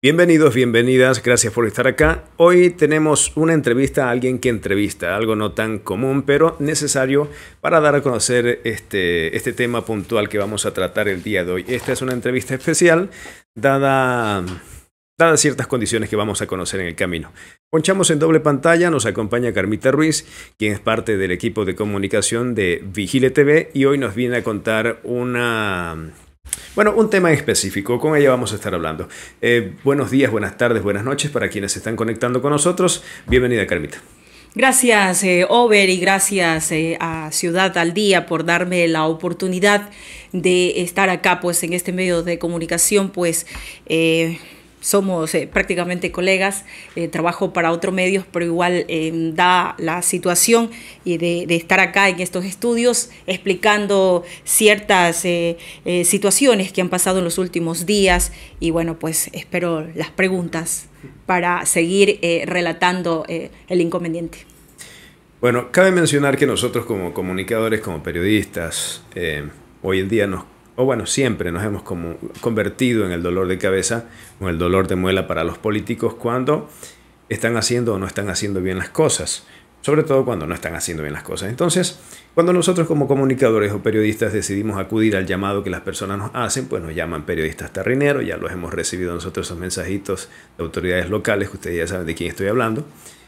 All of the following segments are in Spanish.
Bienvenidos, bienvenidas, gracias por estar acá. Hoy tenemos una entrevista a alguien que entrevista, algo no tan común, pero necesario para dar a conocer este, este tema puntual que vamos a tratar el día de hoy. Esta es una entrevista especial, dada, dadas ciertas condiciones que vamos a conocer en el camino. Ponchamos en doble pantalla, nos acompaña Carmita Ruiz, quien es parte del equipo de comunicación de Vigile TV y hoy nos viene a contar una bueno, un tema específico, con ella vamos a estar hablando. Eh, buenos días, buenas tardes, buenas noches para quienes se están conectando con nosotros. Bienvenida, Carmita. Gracias, eh, Over, y gracias eh, a Ciudad al Día por darme la oportunidad de estar acá, pues, en este medio de comunicación, pues, somos eh, prácticamente colegas, eh, trabajo para otros medios, pero igual eh, da la situación y de, de, estar acá en estos estudios explicando ciertas situaciones que han pasado en los últimos días y bueno, pues espero las preguntas para seguir relatando el inconveniente. Bueno, cabe mencionar que nosotros como comunicadores, como periodistas, hoy en día nos o bueno, siempre nos hemos convertido en el dolor de cabeza o el dolor de muela para los políticos cuando están haciendo o no están haciendo bien las cosas, sobre todo cuando no están haciendo bien las cosas. Entonces, cuando nosotros como comunicadores o periodistas decidimos acudir al llamado que las personas nos hacen, pues nos llaman periodistas tarrineros, ya los hemos recibido nosotros esos mensajitos de autoridades locales, que ustedes ya saben de quién estoy hablando,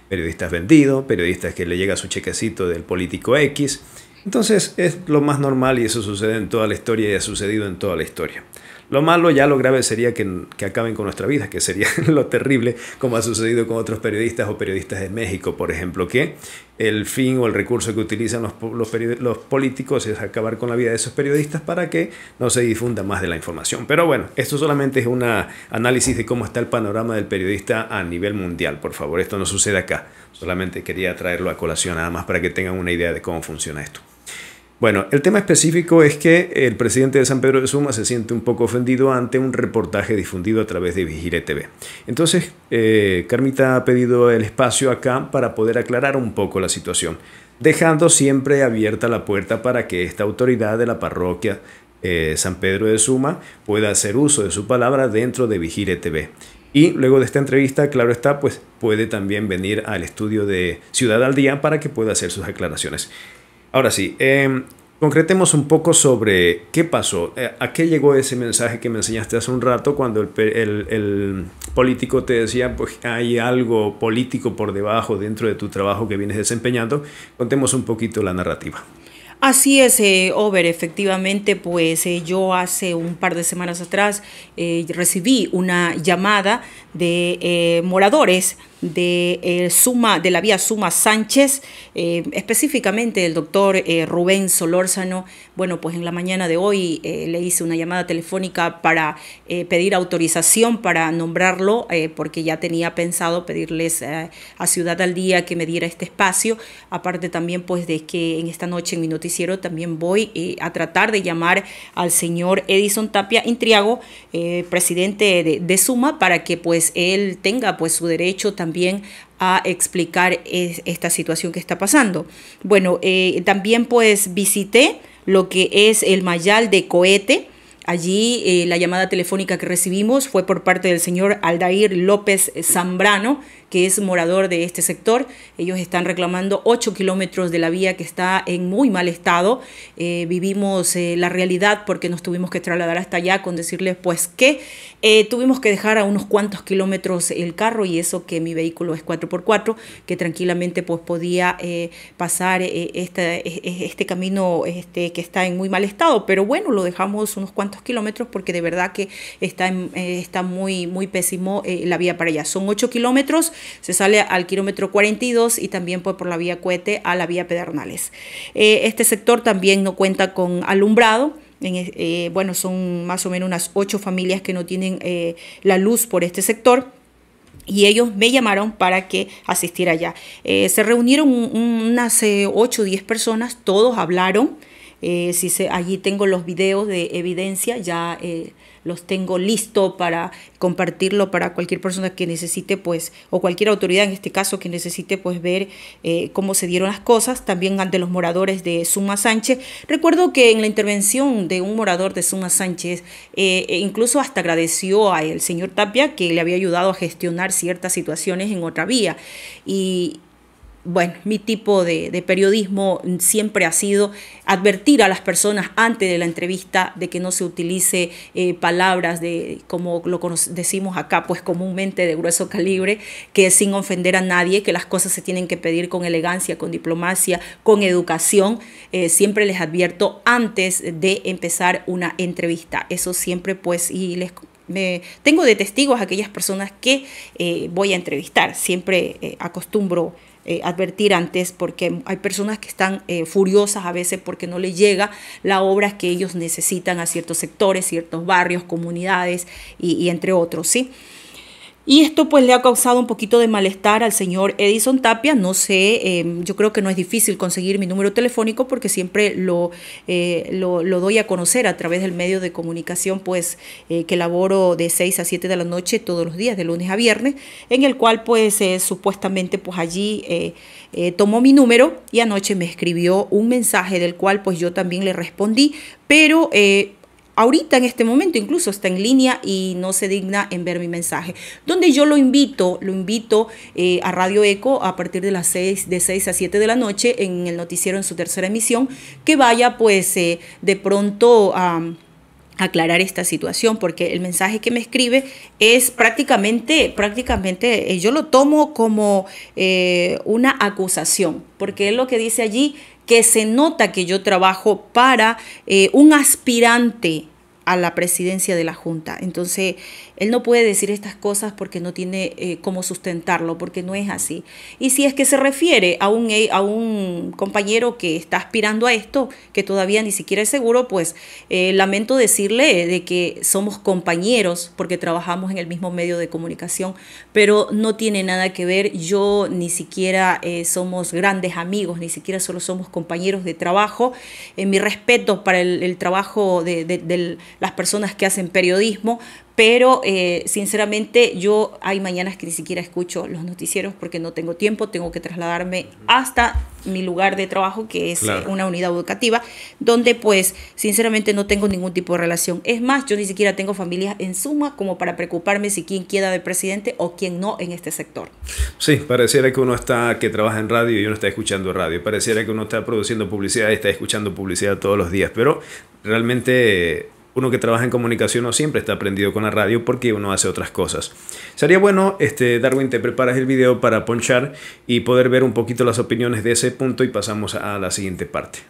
periodistas vendidos, periodistas que le llega su chequecito del político X, entonces es lo más normal y eso sucede en toda la historia y ha sucedido en toda la historia. Lo malo, ya lo grave sería que, acaben con nuestra vida, que sería lo terrible, como ha sucedido con otros periodistas o periodistas de México, por ejemplo, que el fin o el recurso que utilizan los, los, los, políticos es acabar con la vida de esos periodistas para que no se difunda más de la información. Pero bueno, esto solamente es un análisis de cómo está el panorama del periodista a nivel mundial. Por favor, esto no sucede acá. Solamente quería traerlo a colación nada más para que tengan una idea de cómo funciona esto. Bueno, el tema específico es que el presidente de San Pedro de Suma se siente un poco ofendido ante un reportaje difundido a través de Vigire TV. Entonces, eh, Carmita ha pedido el espacio acá para poder aclarar un poco la situación, dejando siempre abierta la puerta para que esta autoridad de la parroquia eh, San Pedro de Suma pueda hacer uso de su palabra dentro de Vigire TV. Y luego de esta entrevista, claro está, pues puede también venir al estudio de Ciudad al Día para que pueda hacer sus aclaraciones. Ahora sí, em, concretemos un poco sobre qué pasó, eh, a qué llegó ese mensaje que me enseñaste hace un rato cuando el, político te decía, pues hay algo político por debajo dentro de tu trabajo que vienes desempeñando. Contemos un poquito la narrativa. Así es, eh, Over, efectivamente, pues eh, yo hace un par de semanas atrás recibí una llamada de moradores de, eh, Suma, de la vía Suma Sánchez, eh, específicamente el doctor eh, Rubén Solórzano. Bueno, pues en la mañana de hoy le hice una llamada telefónica para pedir autorización para nombrarlo, porque ya tenía pensado pedirles a Ciudad al Día que me diera este espacio. Aparte también pues de que en esta noche en mi noticiero también voy a tratar de llamar al señor Edison Tapia Intriago, presidente de, de Suma, para que pues él tenga pues su derecho también también a explicar esta situación que está pasando. Bueno, eh, también pues visité lo que es el Mayal de Cohete. Allí eh, la llamada telefónica que recibimos fue por parte del señor Aldair López Zambrano, que es morador de este sector. Ellos están reclamando 8 kilómetros de la vía que está en muy mal estado. Eh, vivimos eh, la realidad porque nos tuvimos que trasladar hasta allá con decirles pues que eh, tuvimos que dejar a unos cuantos kilómetros el carro y eso que mi vehículo es 4x4, que tranquilamente pues podía pasar este, este camino este, que está en muy mal estado. Pero bueno, lo dejamos unos cuantos kilómetros porque de verdad que está, está muy, muy pésimo la vía para allá. Son 8 kilómetros se sale al kilómetro 42 y también por, la vía Cuete a la vía Pedernales. Eh, este sector también no cuenta con alumbrado. Eh, bueno, son más o menos unas ocho familias que no tienen eh, la luz por este sector y ellos me llamaron para que asistiera allá. se reunieron unas ocho 8 o 10 personas, todos hablaron. si se, allí tengo los videos de evidencia, ya los tengo listo para compartirlo para cualquier persona que necesite, pues, o cualquier autoridad en este caso que necesite, pues, ver eh, cómo se dieron las cosas, también ante los moradores de Suma Sánchez. Recuerdo que en la intervención de un morador de Suma Sánchez, eh, e incluso hasta agradeció al señor Tapia que le había ayudado a gestionar ciertas situaciones en otra vía. Y, bueno, mi tipo de, periodismo siempre ha sido advertir a las personas antes de la entrevista de que no se utilice eh, palabras de, como lo decimos acá, pues comúnmente de grueso calibre, que sin ofender a nadie, que las cosas se tienen que pedir con elegancia, con diplomacia, con educación. Eh, siempre les advierto antes de empezar una entrevista. Eso siempre, pues, y les tengo de testigos a aquellas personas que eh, voy a entrevistar. Siempre acostumbro eh, advertir antes porque hay personas que están eh, furiosas a veces porque no les llega la obra que ellos necesitan a ciertos sectores, ciertos barrios, comunidades y, y entre otros, ¿sí? Y esto pues le ha causado un poquito de malestar al señor Edison Tapia. No sé, em, yo creo que no es difícil conseguir mi número telefónico porque siempre lo, eh, lo, doy a conocer a través del medio de comunicación pues eh, que laboro de 6 a 7 de la noche todos los días, de lunes a viernes, en el cual pues eh, supuestamente pues allí tomó mi número y anoche me escribió un mensaje del cual pues yo también le respondí, pero ahorita en este momento incluso está en línea y no se digna en ver mi mensaje. Donde yo lo invito, lo invito eh, a Radio Eco a partir de las 6, de 6 a 7 de la noche en el noticiero en su tercera emisión, que vaya pues eh, de pronto a... aclarar esta situación porque el mensaje que me escribe es prácticamente, prácticamente eh, yo lo tomo como una acusación porque es lo que dice allí que se nota que yo trabajo para eh, un aspirante a la presidencia de la Junta. Entonces, él no puede decir estas cosas porque no tiene eh, cómo sustentarlo, porque no es así. Y si es que se refiere a un, eh, a un compañero que está aspirando a esto, que todavía ni siquiera es seguro, pues eh, lamento decirle de que somos compañeros porque trabajamos en el mismo medio de comunicación, pero no tiene nada que ver. Yo ni siquiera somos grandes amigos, ni siquiera solo somos compañeros de trabajo. mi respeto para el, trabajo de, de las personas que hacen periodismo, pero eh, sinceramente yo hay mañanas que ni siquiera escucho los noticieros porque no tengo tiempo, tengo que trasladarme hasta mi lugar de trabajo, que es eh, una unidad educativa, donde pues sinceramente no tengo ningún tipo de relación. Es más, yo ni siquiera tengo familia en suma como para preocuparme si quién queda de presidente o quién no en este sector. Sí, pareciera que uno está, que trabaja en radio y uno está escuchando radio, pareciera que uno está produciendo publicidad y está escuchando publicidad todos los días, pero realmente uno que trabaja en comunicación no siempre está aprendido con la radio porque uno hace otras cosas. Sería bueno, este, Darwin, te preparas el video para ponchar y poder ver un poquito las opiniones de ese punto y pasamos a la siguiente parte.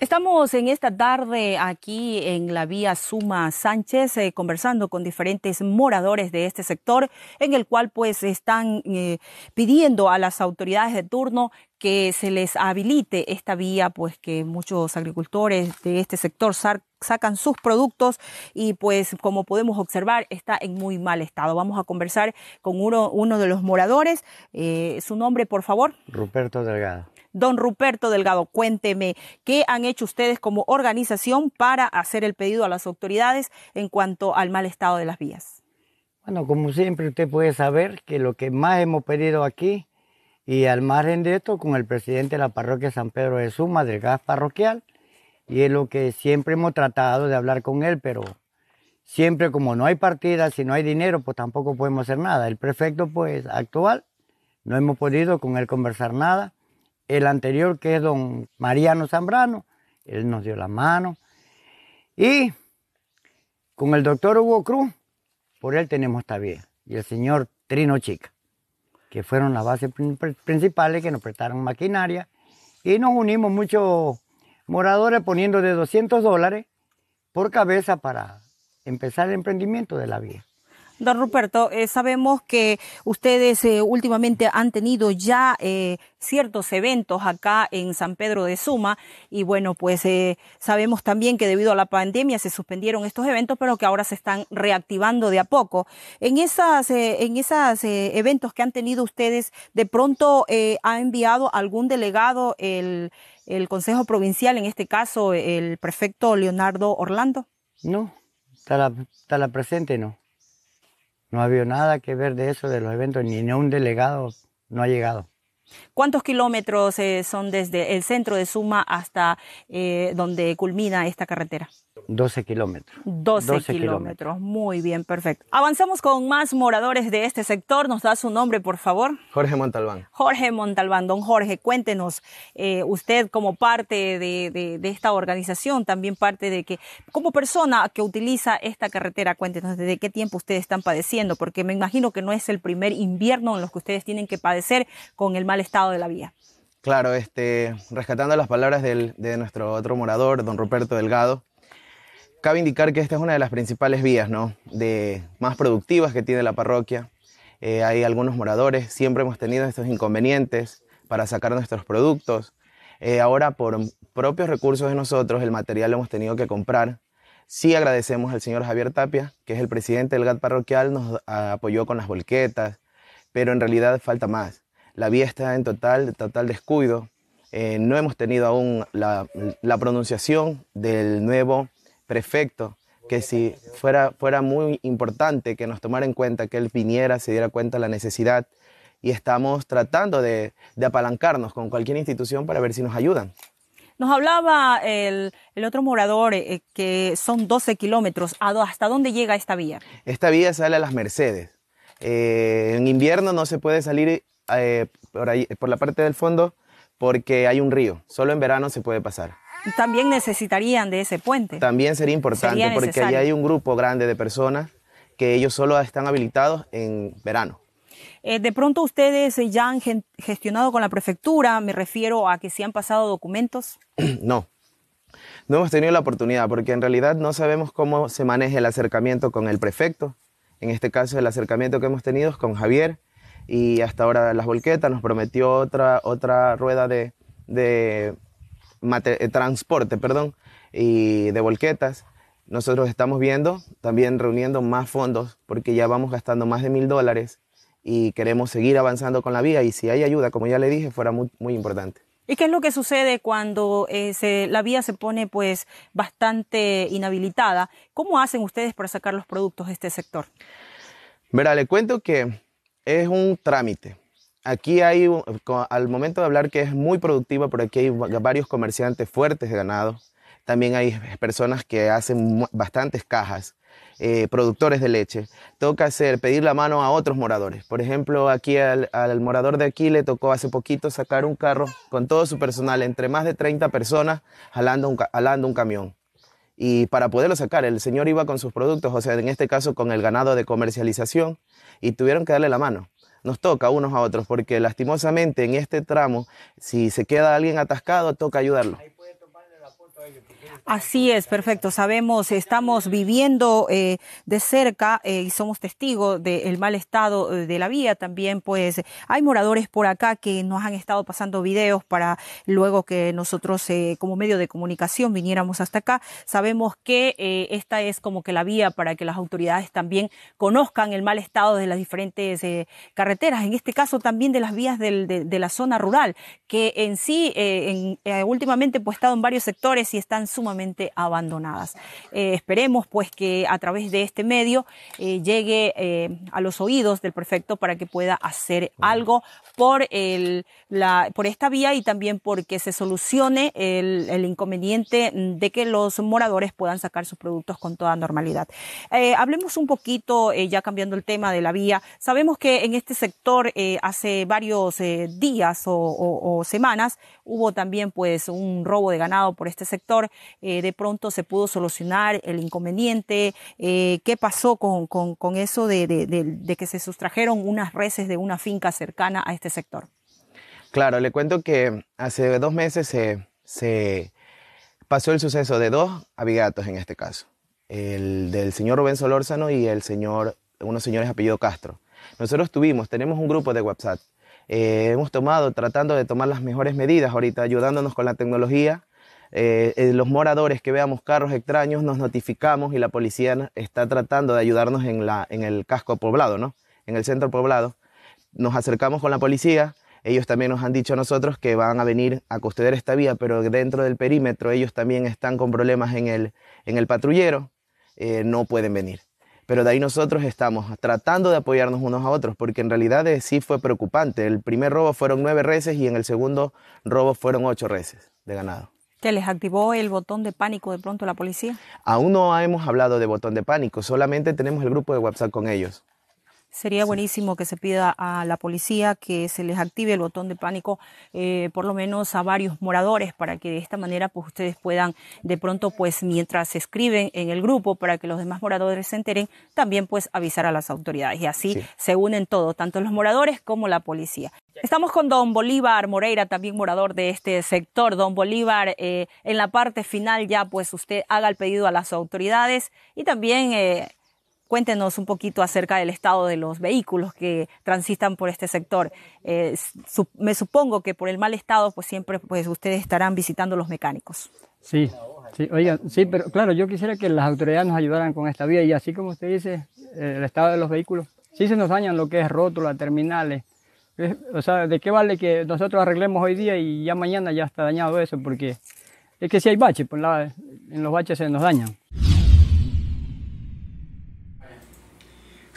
Estamos en esta tarde aquí en la vía Suma Sánchez eh, conversando con diferentes moradores de este sector en el cual pues están eh, pidiendo a las autoridades de turno que se les habilite esta vía, pues que muchos agricultores de este sector sacan sus productos y pues como podemos observar está en muy mal estado. Vamos a conversar con uno, uno de los moradores. Eh, su nombre, por favor. Ruperto Delgado. Don Ruperto Delgado, cuénteme, ¿qué han hecho ustedes como organización para hacer el pedido a las autoridades en cuanto al mal estado de las vías? Bueno, como siempre usted puede saber que lo que más hemos pedido aquí y al margen de esto con el presidente de la parroquia San Pedro de Suma, del gas parroquial, y es lo que siempre hemos tratado de hablar con él, pero siempre como no hay partidas, si no hay dinero, pues tampoco podemos hacer nada. El prefecto pues actual no hemos podido con él conversar nada el anterior que es don Mariano Zambrano, él nos dio la mano. Y con el doctor Hugo Cruz, por él tenemos esta vía. y el señor Trino Chica, que fueron las bases principales que nos prestaron maquinaria, y nos unimos muchos moradores poniendo de 200 dólares por cabeza para empezar el emprendimiento de la vía. Don Ruperto, eh, sabemos que ustedes eh, últimamente han tenido ya eh, ciertos eventos acá en San Pedro de Suma y bueno, pues sabemos también que debido a la pandemia se suspendieron estos eventos, pero que ahora se están reactivando de a poco. En esos en eventos que han tenido ustedes, de pronto ha enviado algún delegado el, Consejo Provincial, en este caso el prefecto Leonardo Orlando. No, está está la presente, no. No ha habido nada que ver de eso, de los eventos, ni, un delegado no ha llegado. ¿Cuántos kilómetros eh, son desde el centro de Suma hasta eh, donde culmina esta carretera? 12 kilómetros. 12, kilómetros. Muy bien, perfecto. Avanzamos con más moradores de este sector. ¿Nos da su nombre, por favor? Jorge Montalbán. Jorge Montalbán. Don Jorge, cuéntenos, eh, usted como parte de, esta organización, también parte de que, como persona que utiliza esta carretera, cuéntenos desde qué tiempo ustedes están padeciendo, porque me imagino que no es el primer invierno en los que ustedes tienen que padecer con el mal estado de la vía. Claro, este, rescatando las palabras de nuestro otro morador, don Roberto Delgado, Cabe indicar que esta es una de las principales vías ¿no? de, más productivas que tiene la parroquia. Eh, hay algunos moradores, siempre hemos tenido estos inconvenientes para sacar nuestros productos. Eh, ahora, por propios recursos de nosotros, el material lo hemos tenido que comprar. Sí agradecemos al señor Javier Tapia, que es el presidente del GAT parroquial, nos apoyó con las volquetas, pero en realidad falta más. La vía está en total, total descuido. Eh, no hemos tenido aún la, la pronunciación del nuevo prefecto, que si fuera, fuera muy importante que nos tomara en cuenta, que él viniera, se diera cuenta de la necesidad y estamos tratando de, de apalancarnos con cualquier institución para ver si nos ayudan. Nos hablaba el, el otro morador eh, que son 12 kilómetros. ¿Hasta dónde llega esta vía? Esta vía sale a las Mercedes. Eh, en invierno no se puede salir eh, por la parte del fondo porque hay un río. Solo en verano se puede pasar también necesitarían de ese puente. También sería importante porque ahí hay un grupo grande de personas que ellos solo están habilitados en verano. Eh, de pronto ustedes ya han gestionado con la prefectura, me refiero a que si han pasado documentos. No, no hemos tenido la oportunidad porque en realidad no sabemos cómo se maneja el acercamiento con el prefecto. En este caso el acercamiento que hemos tenido es con Javier y hasta ahora Las Volquetas nos prometió otra, otra rueda de eh, transporte perdón, y de volquetas, nosotros estamos viendo, también reuniendo más fondos, porque ya vamos gastando más de mil dólares y queremos seguir avanzando con la vía y si hay ayuda, como ya le dije, fuera muy, importante. ¿Y qué es lo que sucede cuando eh, la vía se pone pues bastante inhabilitada? ¿Cómo hacen ustedes para sacar los productos de este sector? Verá, le cuento que es un trámite aquí hay, al momento de hablar que es muy productiva, pero aquí hay varios comerciantes fuertes de ganado. También hay personas que hacen bastantes cajas, eh, productores de leche. Toca hacer, pedir la mano a otros moradores. Por ejemplo, aquí al, morador de aquí le tocó hace poquito sacar un carro con todo su personal, entre más de 30 personas, jalando un, jalando un camión y para poderlo sacar, el señor iba con sus productos, o sea, en este caso con el ganado de comercialización, y tuvieron que darle la mano nos toca unos a otros, porque lastimosamente en este tramo, si se queda alguien atascado, toca ayudarlo. Así es, perfecto. Sabemos, estamos viviendo eh, de cerca eh, y somos testigos del mal estado eh, de la vía. También, pues, hay moradores por acá que nos han estado pasando videos para luego que nosotros, como medio de comunicación, viniéramos hasta acá. Sabemos que esta es como que la vía para que las autoridades también conozcan el mal estado de las diferentes carreteras. En este caso, también de las vías de, la zona rural, que en sí, últimamente, pues, estado en varios sectores y están sumamente abandonadas. Eh, esperemos pues que a través de este medio eh, llegue eh, a los oídos del prefecto para que pueda hacer algo por, la, por esta vía y también porque se solucione el, inconveniente de que los moradores puedan sacar sus productos con toda normalidad. hablemos un poquito, ya cambiando el tema de la vía. Sabemos que en este sector hace varios días o, semanas hubo también pues un robo de ganado por este sector. Eh, de pronto se pudo solucionar el inconveniente, eh, qué pasó con, eso de, que se sustrajeron unas reses de una finca cercana a este sector. Claro, le cuento que hace dos meses se, pasó el suceso de dos abigatos en este caso, el del señor Rubén Solórzano y el señor, unos señores apellido Castro. Nosotros tuvimos, tenemos un grupo de WhatsApp. Eh, hemos tomado, tratando de tomar las mejores medidas ahorita, ayudándonos con la tecnología eh, eh, los moradores que veamos carros extraños nos notificamos y la policía está tratando de ayudarnos en, la, en el casco poblado, ¿no? En el centro poblado. Nos acercamos con la policía, ellos también nos han dicho a nosotros que van a venir a custodiar esta vía, pero dentro del perímetro ellos también están con problemas en el, en el patrullero, eh, no pueden venir. Pero de ahí nosotros estamos tratando de apoyarnos unos a otros, porque en realidad sí fue preocupante. El primer robo fueron nueve reses y en el segundo robo fueron ocho reses de ganado. ¿Te les activó el botón de pánico de pronto la policía? Aún no hemos hablado de botón de pánico, solamente tenemos el grupo de WhatsApp con ellos. Sería buenísimo que se pida a la policía que se les active el botón de pánico, eh, por lo menos a varios moradores, para que de esta manera pues ustedes puedan de pronto pues mientras escriben en el grupo para que los demás moradores se enteren, también pues avisar a las autoridades y así se unen todos, tanto los moradores como la policía. Estamos con don Bolívar Moreira, también morador de este sector. Don Bolívar, eh, en la parte final ya pues usted haga el pedido a las autoridades y también eh, Cuéntenos un poquito acerca del estado de los vehículos que transitan por este sector. Eh, me supongo que por el mal estado, pues siempre pues, ustedes estarán visitando los mecánicos. Sí, sí, oigan, sí, pero claro, yo quisiera que las autoridades nos ayudaran con esta vía y así como usted dice, eh, el estado de los vehículos, sí se nos dañan lo que es rótula, terminales. O sea, ¿de qué vale que nosotros arreglemos hoy día y ya mañana ya está dañado eso? Porque es que si hay baches, pues la, en los baches se nos dañan.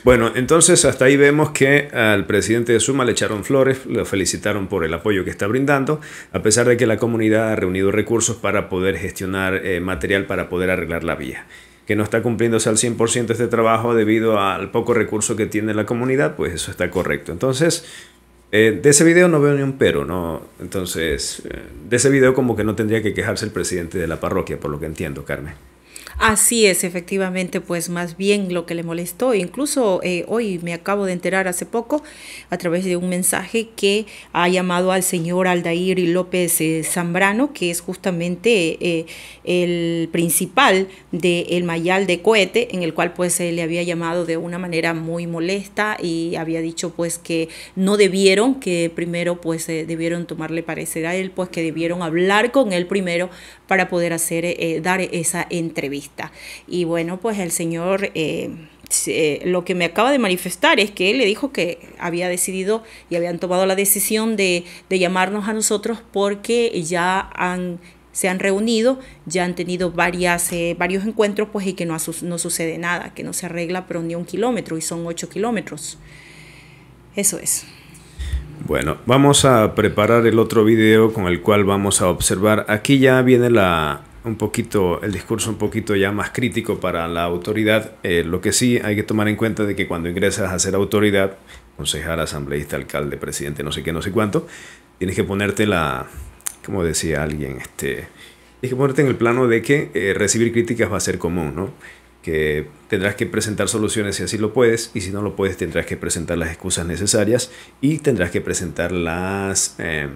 Bueno, entonces hasta ahí vemos que al presidente de Suma le echaron flores, lo felicitaron por el apoyo que está brindando, a pesar de que la comunidad ha reunido recursos para poder gestionar eh, material para poder arreglar la vía. Que no está cumpliéndose al 100% este trabajo debido al poco recurso que tiene la comunidad, pues eso está correcto. Entonces, eh, de ese video no veo ni un pero, ¿no? Entonces, eh, de ese video como que no tendría que quejarse el presidente de la parroquia, por lo que entiendo, Carmen. Así es, efectivamente, pues más bien lo que le molestó, incluso eh, hoy me acabo de enterar hace poco a través de un mensaje que ha llamado al señor Aldair López eh, Zambrano, que es justamente eh, el principal del Mayal de Cohete, en el cual pues le había llamado de una manera muy molesta y había dicho pues que no debieron, que primero pues debieron tomarle parecer a él, pues que debieron hablar con él primero para poder hacer, dar esa entrevista. Y bueno, pues el Señor... Eh, eh, lo que me acaba de manifestar es que él le dijo que había decidido y habían tomado la decisión de, llamarnos a nosotros porque ya han se han reunido, ya han tenido varias, eh, varios encuentros, pues y que no, no sucede nada, que no se arregla pero ni un kilómetro y son ocho kilómetros. Eso es. Bueno, vamos a preparar el otro video con el cual vamos a observar. Aquí ya viene la, un poquito, el discurso un poquito ya más crítico para la autoridad. Eh, lo que sí hay que tomar en cuenta de que cuando ingresas a ser autoridad, concejal, asambleísta, alcalde, presidente, no sé qué, no sé cuánto, tienes que ponerte la, como decía alguien, este, tienes que ponerte en el plano de que eh, recibir críticas va a ser común, ¿no? que tendrás que presentar soluciones si así lo puedes y si no lo puedes tendrás que presentar las excusas necesarias y tendrás que presentar las... Em,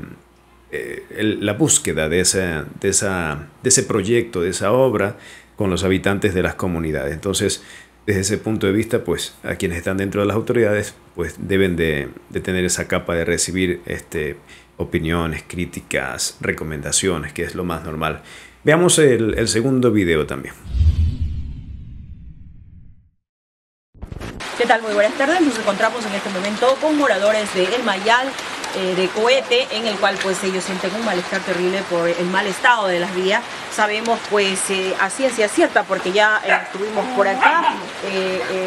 eh, la búsqueda de, esa, de, ese proyecto, de esa obra con los habitantes de las comunidades. Entonces, desde ese punto de vista, pues a quienes están dentro de las autoridades, pues deben de, tener esa capa de recibir este, opiniones, críticas, recomendaciones, que es lo más normal. Veamos el, el segundo video también. ¿Qué tal? Muy buenas tardes. Nos encontramos en este momento con moradores de El Mayal, eh, de cohete en el cual pues ellos sienten un malestar terrible por el mal estado de las vías. Sabemos pues eh, a ciencia cierta porque ya eh, estuvimos por acá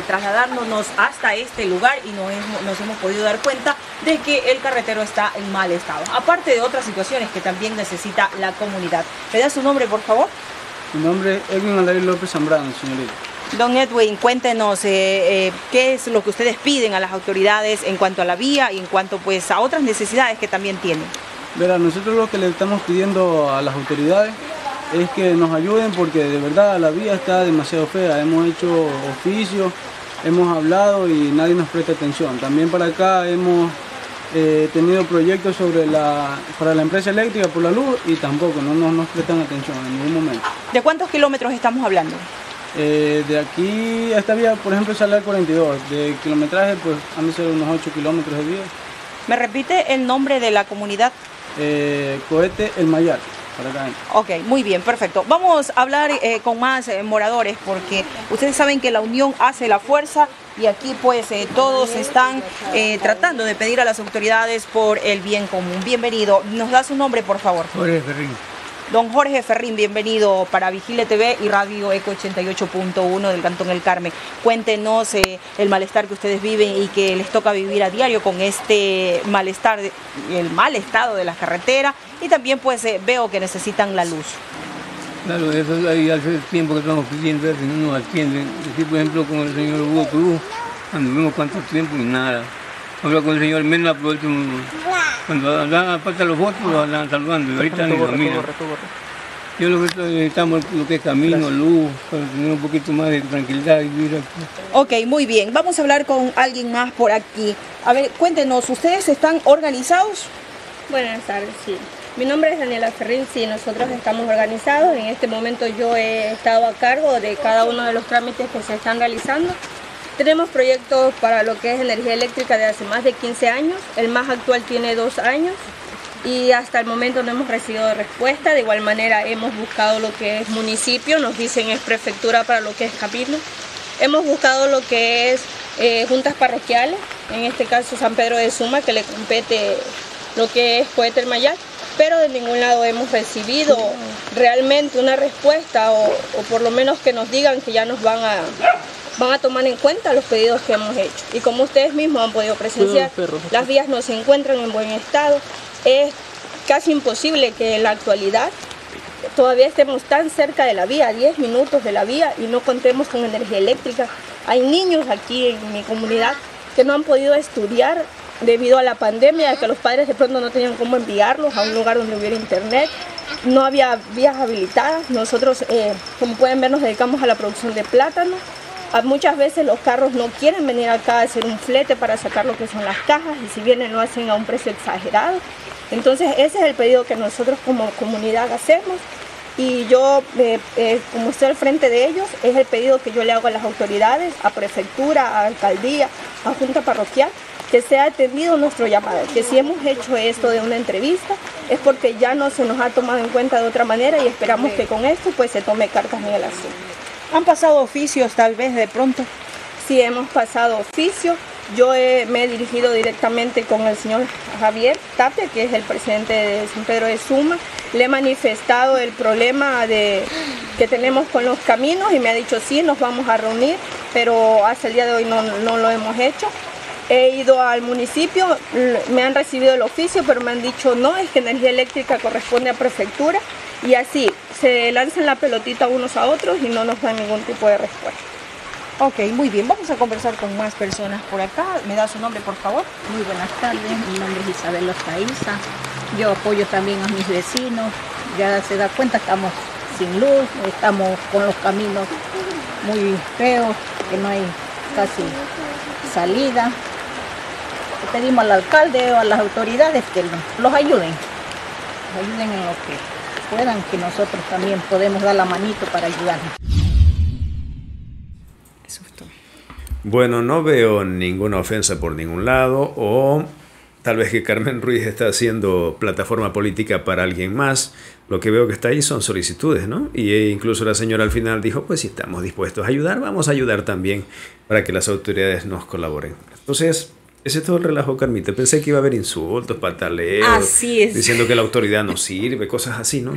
trasladándonos hasta este lugar y nos hemos, nos hemos podido dar cuenta de que el carretero está en mal estado. Aparte de otras situaciones que también necesita la comunidad. ¿Me da su nombre por favor? Mi nombre es Edwin Andrés López Zambrano, señorita. Don Edwin, cuéntenos eh, eh, qué es lo que ustedes piden a las autoridades en cuanto a la vía y en cuanto pues a otras necesidades que también tienen. Verá, nosotros lo que le estamos pidiendo a las autoridades es que nos ayuden porque de verdad la vía está demasiado fea. Hemos hecho oficio, hemos hablado y nadie nos presta atención. También para acá hemos eh, tenido proyectos sobre la, para la empresa eléctrica por la luz y tampoco no nos, nos prestan atención en ningún momento. ¿De cuántos kilómetros estamos hablando? Eh, de aquí a esta vía, por ejemplo, sale el 42. De kilometraje, pues a mí unos 8 kilómetros de vía. ¿Me repite el nombre de la comunidad? Eh, cohete El Mayar. Ok, muy bien, perfecto. Vamos a hablar eh, con más moradores porque ustedes saben que la unión hace la fuerza y aquí pues todos están tratando de pedir a las autoridades por el bien común. Bienvenido, ¿nos da su nombre por favor? Jorge Ferrín. Don Jorge Ferrín, bienvenido para Vigile TV y Radio Eco 88.1 del Cantón El Carmen. Cuéntenos eh, el malestar que ustedes viven y que les toca vivir a diario con este malestar, el mal estado de las carreteras y también pues eh, veo que necesitan la luz. Claro, eso es ahí hace tiempo que estamos pidiendo, y no nos atienden. por ejemplo, con el señor Hugo Cruz, vemos cuánto tiempo y nada. Hablo con el señor Mena por último. Cuando dan los votos, lo andan saludando. ahorita ni lo Yo lo que necesitamos lo que es camino, luz, para tener un poquito más de tranquilidad y vivir aquí. Ok, muy bien. Vamos a hablar con alguien más por aquí. A ver, cuéntenos, ¿ustedes están organizados? Buenas tardes, sí. Mi nombre es Daniela Ferrín, sí, nosotros estamos organizados. En este momento yo he estado a cargo de cada uno de los trámites que se están realizando. Tenemos proyectos para lo que es energía eléctrica de hace más de 15 años, el más actual tiene dos años y hasta el momento no hemos recibido respuesta, de igual manera hemos buscado lo que es municipio, nos dicen es prefectura para lo que es capítulo, hemos buscado lo que es eh, juntas parroquiales, en este caso San Pedro de Suma, que le compete lo que es el Mayar, pero de ningún lado hemos recibido realmente una respuesta o por lo menos que nos digan que ya nos van a van a tomar en cuenta los pedidos que hemos hecho. Y como ustedes mismos han podido presenciar, las vías no se encuentran en buen estado. Es casi imposible que en la actualidad todavía estemos tan cerca de la vía, a 10 minutos de la vía, y no contemos con energía eléctrica. Hay niños aquí en mi comunidad que no han podido estudiar debido a la pandemia, que los padres de pronto no tenían cómo enviarlos a un lugar donde hubiera internet, no había vías habilitadas. Nosotros, eh, como pueden ver, nos dedicamos a la producción de plátano. Muchas veces los carros no quieren venir acá a hacer un flete para sacar lo que son las cajas y si vienen lo hacen a un precio exagerado. Entonces ese es el pedido que nosotros como comunidad hacemos y yo, eh, eh, como estoy al frente de ellos, es el pedido que yo le hago a las autoridades, a prefectura, a alcaldía, a junta parroquial, que sea atendido nuestro llamado, que si hemos hecho esto de una entrevista es porque ya no se nos ha tomado en cuenta de otra manera y esperamos que con esto pues se tome cartas en el asunto. ¿Han pasado oficios tal vez de pronto? Sí, hemos pasado oficios. Yo me he dirigido directamente con el señor Javier Tate, que es el presidente de San Pedro de Suma. Le he manifestado el problema de, que tenemos con los caminos y me ha dicho sí, nos vamos a reunir, pero hasta el día de hoy no lo hemos hecho. He ido al municipio, me han recibido el oficio, pero me han dicho no, es que energía eléctrica corresponde a prefectura y así se lanzan la pelotita unos a otros y no nos dan ningún tipo de respuesta. Ok, muy bien, vamos a conversar con más personas por acá. ¿Me da su nombre, por favor? Muy buenas tardes, mi nombre es Isabel Ostaiza. Yo apoyo también a mis vecinos. Ya se da cuenta, estamos sin luz, estamos con los caminos muy feos, que no hay casi salida. pedimos al alcalde o a las autoridades que los ayuden, los ayuden en lo que puedan, que nosotros también podemos dar la manito para ayudarnos. Bueno, no veo ninguna ofensa por ningún lado o tal vez que Carmen Ruiz está haciendo plataforma política para alguien más. Lo que veo que está ahí son solicitudes, ¿no? Y eh, incluso la señora al final dijo, pues si estamos dispuestos a ayudar, vamos a ayudar también para que las autoridades nos colaboren. Entonces, ese es todo el relajo, Carmita. Pensé que iba a haber insultos, pataleos, así diciendo que la autoridad no sirve, cosas así, ¿no?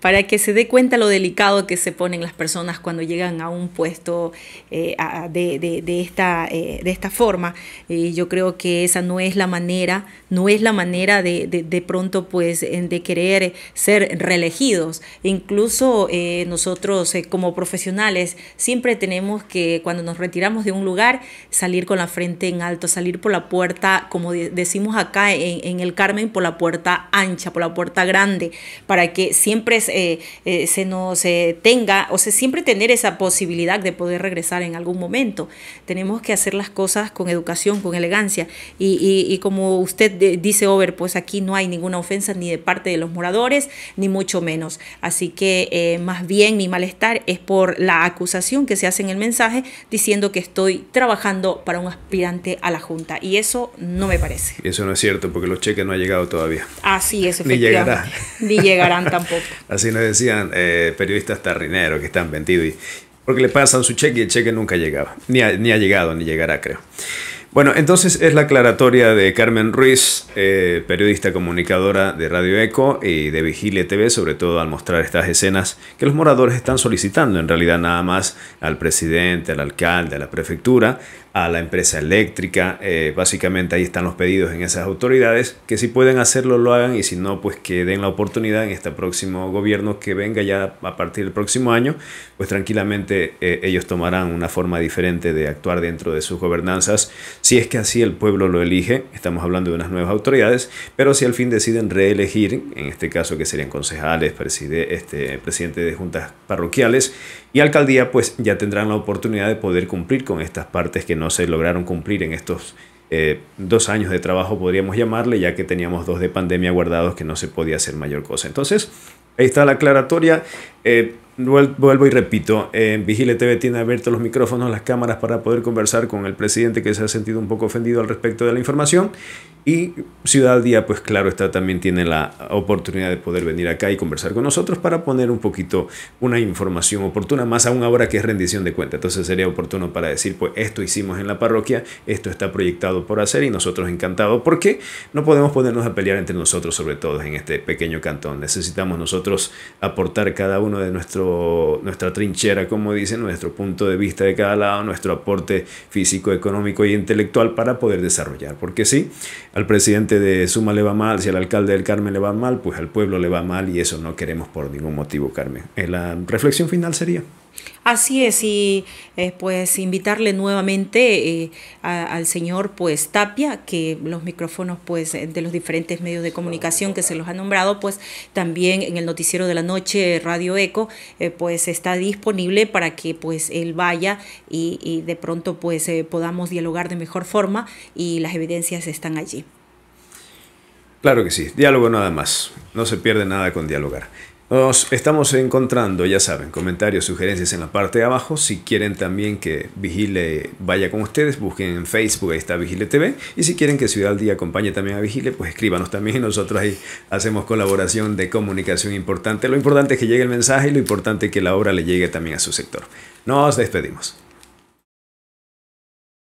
para que se dé cuenta lo delicado que se ponen las personas cuando llegan a un puesto eh, de, esta, eh, de esta forma. y yo creo que esa no es la manera, no es la manera de, de, pronto pues de querer ser reelegidos. Incluso eh, nosotros como profesionales siempre tenemos que cuando nos retiramos de un lugar salir con la frente en alto, salir por la puerta, como decimos acá en, en el Carmen, por la puerta ancha, por la puerta grande, para que siempre eh, eh, se nos eh, tenga, o sea, siempre tener esa posibilidad de poder regresar en algún momento. Tenemos que hacer las cosas con educación, con elegancia. Y, y, como usted dice, Over, pues aquí no hay ninguna ofensa ni de parte de los moradores, ni mucho menos. Así que más bien mi malestar es por la acusación que se hace en el mensaje diciendo que estoy trabajando para un aspirante a la Junta. Y eso no me parece. Eso no es cierto, porque los cheques no han llegado todavía. Así es, efectivamente. llegará. Ni llegarán tampoco. Así nos decían eh, periodistas tarrineros que están vendidos y, porque le pasan su cheque y el cheque nunca llegaba, ni ha, ni ha llegado, ni llegará, creo. Bueno, entonces es la aclaratoria de Carmen Ruiz, eh, periodista comunicadora de Radio Eco y de Vigilia TV, sobre todo al mostrar estas escenas que los moradores están solicitando en realidad nada más al presidente, al alcalde, a la prefectura, a la empresa eléctrica. Eh, básicamente ahí están los pedidos en esas autoridades, que si pueden hacerlo lo hagan y si no, pues que den la oportunidad en este próximo gobierno que venga ya a partir del próximo año, pues tranquilamente eh, ellos tomarán una forma diferente de actuar dentro de sus gobernanzas, si es que así el pueblo lo elige, estamos hablando de unas nuevas autoridades, pero si al fin deciden reelegir, en este caso que serían concejales, preside, este, presidente de juntas parroquiales, y alcaldía pues ya tendrán la oportunidad de poder cumplir con estas partes que no se lograron cumplir en estos eh, dos años de trabajo, podríamos llamarle, ya que teníamos dos de pandemia guardados que no se podía hacer mayor cosa. Entonces, ahí está la aclaratoria. Eh, Vuelvo y repito, eh, Vigile TV tiene abiertos los micrófonos, las cámaras para poder conversar con el presidente que se ha sentido un poco ofendido al respecto de la información. Y Ciudad Día, pues claro, está, también tiene la oportunidad de poder venir acá y conversar con nosotros para poner un poquito una información oportuna, más aún ahora que es rendición de cuenta. Entonces sería oportuno para decir, pues esto hicimos en la parroquia, esto está proyectado por hacer y nosotros encantados, porque no podemos ponernos a pelear entre nosotros, sobre todo en este pequeño cantón. Necesitamos nosotros aportar cada uno de nuestros nuestra trinchera, como dicen, nuestro punto de vista de cada lado, nuestro aporte físico, económico y intelectual para poder desarrollar. Porque si al presidente de Suma le va mal, si al alcalde del Carmen le va mal, pues al pueblo le va mal y eso no queremos por ningún motivo, Carmen. Eh, la reflexión final sería... Así es, y eh, pues invitarle nuevamente eh, al señor pues Tapia, que los micrófonos pues de los diferentes medios de comunicación que se los ha nombrado, pues también en el noticiero de la noche Radio Eco, eh, pues está disponible para que pues él vaya y, y de pronto pues podamos dialogar de mejor forma y las evidencias están allí. Claro que sí, diálogo nada más, no se pierde nada con dialogar. Nos estamos encontrando, ya saben, comentarios, sugerencias en la parte de abajo. Si quieren también que Vigile vaya con ustedes, busquen en Facebook, ahí está Vigile TV. Y si quieren que Ciudad al Día acompañe también a Vigile, pues escríbanos también nosotros ahí hacemos colaboración de comunicación importante. Lo importante es que llegue el mensaje y lo importante es que la obra le llegue también a su sector. Nos despedimos.